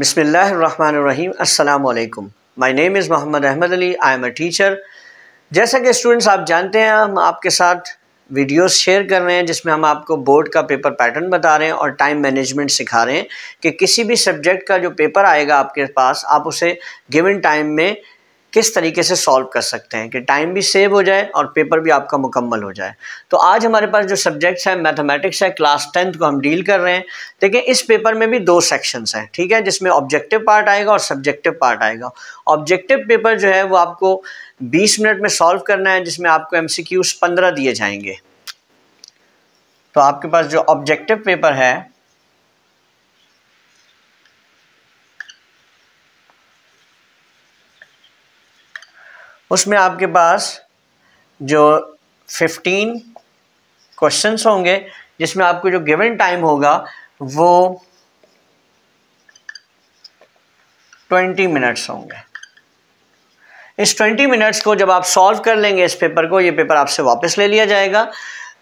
बिसमीम् अल्लाम my name is Mohammad Ahmed Ali I am a teacher जैसा कि स्टूडेंट्स आप जानते हैं हम आपके साथ वीडियोस शेयर कर रहे हैं जिसमें हम आपको बोर्ड का पेपर पैटर्न बता रहे हैं और टाइम मैनेजमेंट सिखा रहे हैं कि किसी भी सब्जेक्ट का जो पेपर आएगा आपके पास आप उसे गिवन टाइम में किस तरीके से सॉल्व कर सकते हैं कि टाइम भी सेव हो जाए और पेपर भी आपका मुकम्मल हो जाए तो आज हमारे पास जो सब्जेक्ट्स हैं मैथमेटिक्स है क्लास टेंथ को हम डील कर रहे हैं देखिए इस पेपर में भी दो सेक्शंस हैं ठीक है जिसमें ऑब्जेक्टिव पार्ट आएगा और सब्जेक्टिव पार्ट आएगा ऑब्जेक्टिव पेपर जो है वो आपको बीस मिनट में सॉल्व करना है जिसमें आपको एम सी दिए जाएंगे तो आपके पास जो ऑब्जेक्टिव पेपर है उसमें आपके पास जो 15 क्वेश्चंस होंगे जिसमें आपको जो गिवन टाइम होगा वो 20 मिनट्स होंगे इस 20 मिनट्स को जब आप सॉल्व कर लेंगे इस पेपर को ये पेपर आपसे वापस ले लिया जाएगा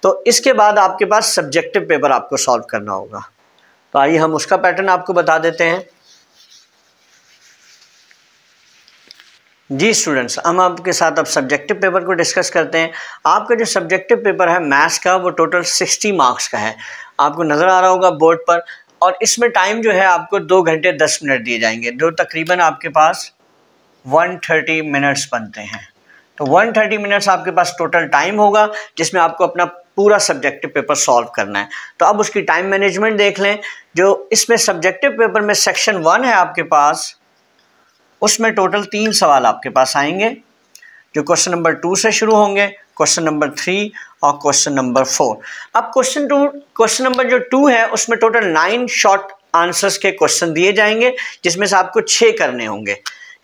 तो इसके बाद आपके पास सब्जेक्टिव पेपर आपको सॉल्व करना होगा तो आइए हम उसका पैटर्न आपको बता देते हैं जी स्टूडेंट्स हम आपके साथ अब सब्जेक्टिव पेपर को डिस्कस करते हैं आपका जो सब्जेक्टिव पेपर है मैथ्स का वो टोटल सिक्सटी मार्क्स का है आपको नज़र आ रहा होगा बोर्ड पर और इसमें टाइम जो है आपको दो घंटे दस मिनट दिए जाएंगे जो तकरीबन आपके पास वन थर्टी मिनट्स बनते हैं तो वन थर्टी मिनट्स आपके पास टोटल टाइम होगा जिसमें आपको अपना पूरा सब्जेक्टिव पेपर सॉल्व करना है तो अब उसकी टाइम मैनेजमेंट देख लें जो इसमें सब्जेक्टिव पेपर में सेक्शन वन है आपके पास उसमें टोटल तीन सवाल आपके पास आएंगे जो क्वेश्चन नंबर टू से शुरू होंगे क्वेश्चन नंबर थ्री और क्वेश्चन नंबर फोर अब क्वेश्चन टू क्वेश्चन नंबर जो टू है उसमें टोटल नाइन शॉर्ट आंसर्स के क्वेश्चन दिए जाएंगे जिसमें से आपको छः करने होंगे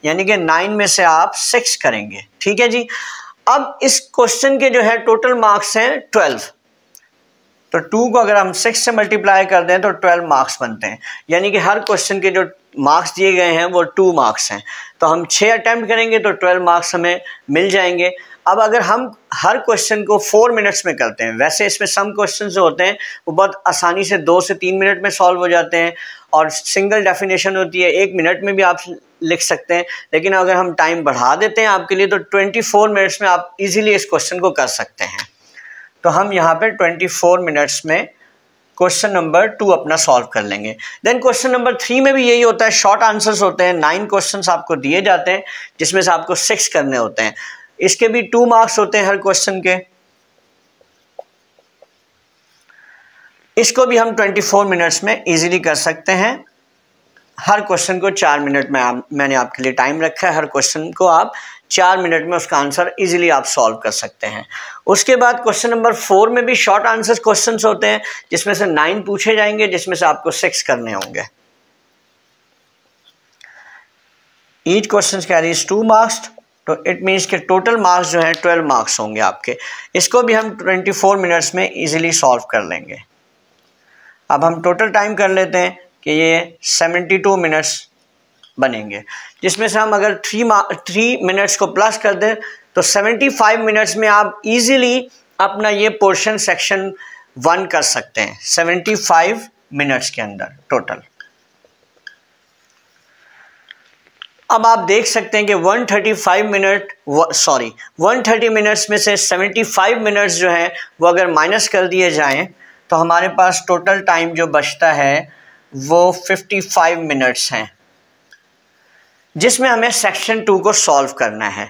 यानी कि नाइन में से आप सिक्स करेंगे ठीक है जी अब इस क्वेश्चन के जो है टोटल मार्क्स हैं ट्वेल्व तो टू को अगर हम सिक्स से मल्टीप्लाई कर दें तो ट्वेल्व मार्क्स बनते हैं यानी कि हर क्वेश्चन के जो मार्क्स दिए गए हैं वो टू मार्क्स हैं तो हम छः अटैम्प्ट करेंगे तो ट्वेल्व मार्क्स हमें मिल जाएंगे अब अगर हम हर क्वेश्चन को फोर मिनट्स में करते हैं वैसे इसमें सम क्वेश्चन जो होते हैं वो बहुत आसानी से दो से तीन मिनट में सॉल्व हो जाते हैं और सिंगल डेफिनेशन होती है एक मिनट में भी आप लिख सकते हैं लेकिन अगर हम टाइम बढ़ा देते हैं आपके लिए तो ट्वेंटी फोर मिनट्स में आप इजीली इस क्वेश्चन को कर सकते हैं तो हम यहाँ पे 24 मिनट्स में क्वेश्चन नंबर टू अपना सॉल्व कर लेंगे देन क्वेश्चन नंबर थ्री में भी यही होता है शॉर्ट आंसर्स होते हैं नाइन क्वेश्चन आपको दिए जाते हैं जिसमें से आपको सिक्स करने होते हैं इसके भी टू मार्क्स होते हैं हर क्वेश्चन के इसको भी हम 24 मिनट्स में इजीली कर सकते हैं हर क्वेश्चन को चार मिनट में आप मैंने आपके लिए टाइम रखा है हर क्वेश्चन को आप चार मिनट में उसका आंसर इजीली आप सॉल्व कर सकते हैं उसके बाद क्वेश्चन नंबर फोर में भी शॉर्ट आंसर क्वेश्चंस होते हैं जिसमें से नाइन पूछे जाएंगे जिसमें से आपको सिक्स करने होंगे each question carries two marks तो इट मीन्स के टोटल मार्क्स जो हैं ट्वेल्व मार्क्स होंगे आपके इसको भी हम ट्वेंटी फोर मिनट्स में ईजिली सॉल्व कर लेंगे अब हम टोटल टाइम कर लेते हैं कि ये 72 मिनट्स बनेंगे जिसमें से हम अगर थ्री थ्री मिनट्स को प्लस कर दें तो 75 मिनट्स में आप इजीली अपना ये पोर्शन सेक्शन वन कर सकते हैं 75 मिनट्स के अंदर टोटल अब आप देख सकते हैं कि 135 मिनट सॉरी 130 मिनट्स में से 75 मिनट्स जो है वो अगर माइनस कर दिए जाएं तो हमारे पास टोटल टाइम जो बचता है वो 55 मिनट्स हैं जिसमें हमें सेक्शन टू को सॉल्व करना है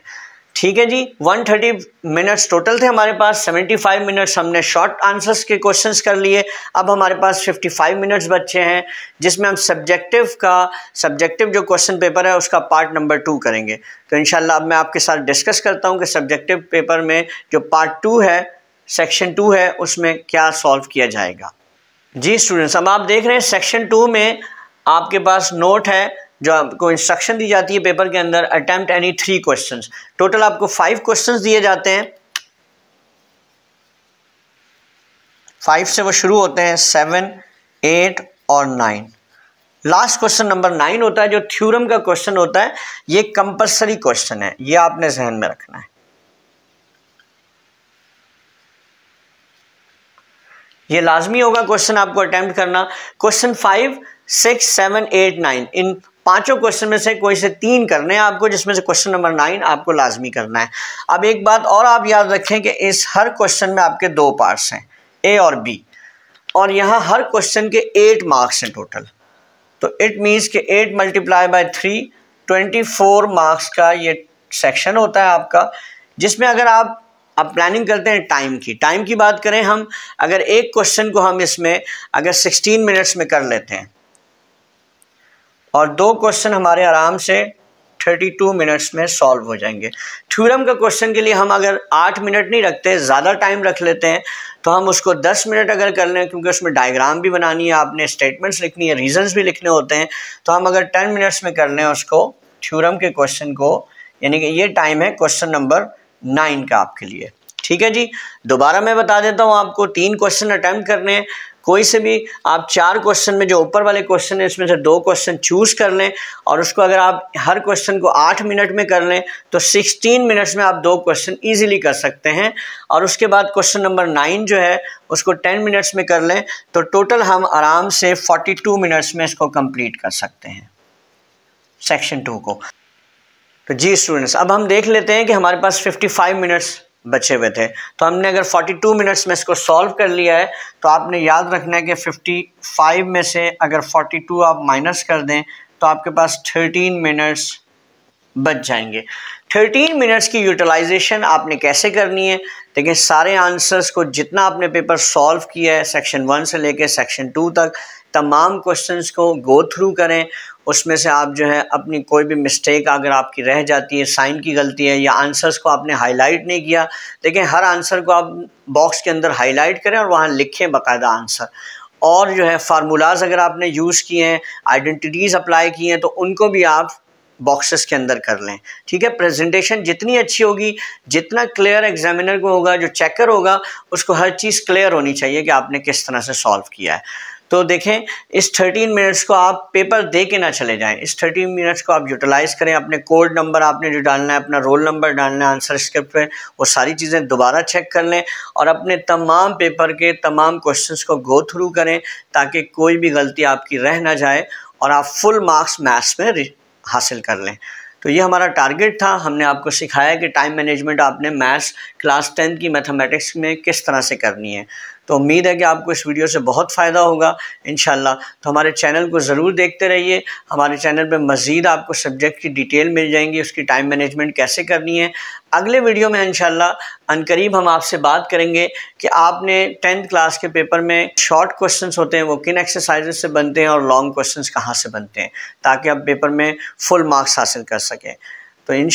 ठीक है जी 130 मिनट्स टोटल थे हमारे पास 75 मिनट्स हमने शॉर्ट आंसर्स के क्वेश्चंस कर लिए अब हमारे पास 55 मिनट्स बचे हैं जिसमें हम सब्जेक्टिव का सब्जेक्टिव जो क्वेश्चन पेपर है उसका पार्ट नंबर टू करेंगे तो इन अब मैं आपके साथ डिस्कस करता हूँ कि सब्जेक्टिव पेपर में जो पार्ट टू है सेक्शन टू है उसमें क्या सॉल्व किया जाएगा जी स्टूडेंट्स अब आप देख रहे हैं सेक्शन टू में आपके पास नोट है जो आपको इंस्ट्रक्शन दी जाती है पेपर के अंदर attempt any three question total आपको फाइव क्वेश्चन दिए जाते हैं फाइव से वो शुरू होते हैं सेवन एट और nine last question number nine होता है जो थ्योरम का क्वेश्चन होता है ये कंपलसरी क्वेश्चन है ये आपने जहन में रखना है ये लाजमी होगा क्वेश्चन आपको अटैम्प्ट करना question five six seven eight nine इन पांचों क्वेश्चन में से कोई से तीन करने हैं आपको जिसमें से क्वेश्चन नंबर नाइन आपको लाजमी करना है अब एक बात और आप याद रखें कि इस हर क्वेश्चन में आपके दो पार्ट्स हैं ए और बी और यहाँ हर क्वेश्चन के एट मार्क्स हैं टोटल तो इट मीन्स के eight multiply by three twenty four marks का ये सेक्शन होता है आपका जिसमें अगर आप अब प्लानिंग करते हैं टाइम की टाइम की बात करें हम अगर एक क्वेश्चन को हम इसमें अगर 16 मिनट्स में कर लेते हैं और दो क्वेश्चन हमारे आराम से 32 मिनट्स में सॉल्व हो जाएंगे थ्योरम का क्वेश्चन के लिए हम अगर आठ मिनट नहीं रखते ज़्यादा टाइम रख लेते हैं तो हम उसको दस मिनट अगर कर लें क्योंकि उसमें डायग्राम भी बनानी है आपने स्टेटमेंट्स लिखनी है रीजन्स भी लिखने होते हैं तो हम अगर टेन मिनट्स में कर लें उसको थ्यूरम के क्वेश्चन को यानी कि ये टाइम है क्वेश्चन नंबर नाइन का आपके लिए ठीक है जी दोबारा मैं बता देता हूँ आपको तीन क्वेश्चन अटैम्प्ट करने हैं कोई से भी आप चार क्वेश्चन में जो ऊपर वाले क्वेश्चन है इसमें से दो क्वेश्चन चूज़ कर लें और उसको अगर आप हर क्वेश्चन को आठ मिनट में कर लें तो सिक्सटीन मिनट्स में आप दो क्वेश्चन इजीली कर सकते हैं और उसके बाद क्वेश्चन नंबर नाइन जो है उसको टेन मिनट्स में कर लें तो टोटल हम आराम से फोर्टी टू मिनट्स में इसको कंप्लीट कर सकते हैं सेक्शन टू को तो जी स्टूडेंट्स अब हम देख लेते हैं कि हमारे पास 55 मिनट्स बचे हुए थे तो हमने अगर 42 मिनट्स में इसको सॉल्व कर लिया है तो आपने याद रखना है कि 55 में से अगर 42 आप माइनस कर दें तो आपके पास 13 मिनट्स बच जाएंगे 13 मिनट्स की यूटिलाइजेशन आपने कैसे करनी है देखिए सारे आंसर्स को जितना आपने पेपर सॉल्व किया है सेक्शन वन से लेकर सेक्शन टू तक तमाम क्वेश्चंस को गो थ्रू करें उसमें से आप जो है अपनी कोई भी मिस्टेक अगर आपकी रह जाती है साइन की गलती है या आंसर्स को आपने हाईलाइट नहीं किया लेकिन हर आंसर को आप बॉक्स के अंदर हाईलाइट करें और वहाँ लिखें बाकायदा आंसर और जो है फार्मूलाज अगर आपने यूज़ किए हैं आइडेंटिटीज़ अप्लाई की हैं तो उनको भी आप बॉक्सेस के अंदर कर लें ठीक है प्रेजेंटेशन जितनी अच्छी होगी जितना क्लियर एग्जामिनर को होगा जो चेकर होगा उसको हर चीज़ क्लियर होनी चाहिए कि आपने किस तरह से सॉल्व किया है तो देखें इस 13 मिनट्स को आप पेपर दे के ना चले जाएं इस 13 मिनट्स को आप यूटिलाइज़ करें अपने कोड नंबर आपने जो डालना है अपना रोल नंबर डालना है आंसर स्क्रिप्ट पे वो सारी चीज़ें दोबारा चेक कर लें और अपने तमाम पेपर के तमाम क्वेश्चंस को गो थ्रू करें ताकि कोई भी गलती आपकी रह ना जाए और आप फुल मार्क्स मैथ्स में हासिल कर लें तो ये हमारा टारगेट था हमने आपको सिखाया कि टाइम मैनेजमेंट आपने मैथ्स क्लास टेंथ की मैथमेटिक्स में किस तरह से करनी है तो उम्मीद है कि आपको इस वीडियो से बहुत फ़ायदा होगा इन तो हमारे चैनल को ज़रूर देखते रहिए हमारे चैनल पर मज़ीद आपको सब्जेक्ट की डिटेल मिल जाएंगी उसकी टाइम मैनेजमेंट कैसे करनी है अगले वीडियो में इनशाला अनकरीब हम आपसे बात करेंगे कि आपने टेंथ क्लास के पेपर में शॉर्ट क्वेश्चन होते हैं वो किन एक्सरसाइज से बनते हैं और लॉन्ग क्वेश्चन कहाँ से बनते हैं ताकि आप पेपर में फुल मार्क्स हासिल कर सकें तो इन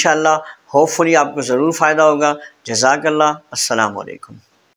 होपफुली आपको ज़रूर फ़ायदा होगा जजाकल्ला असलकम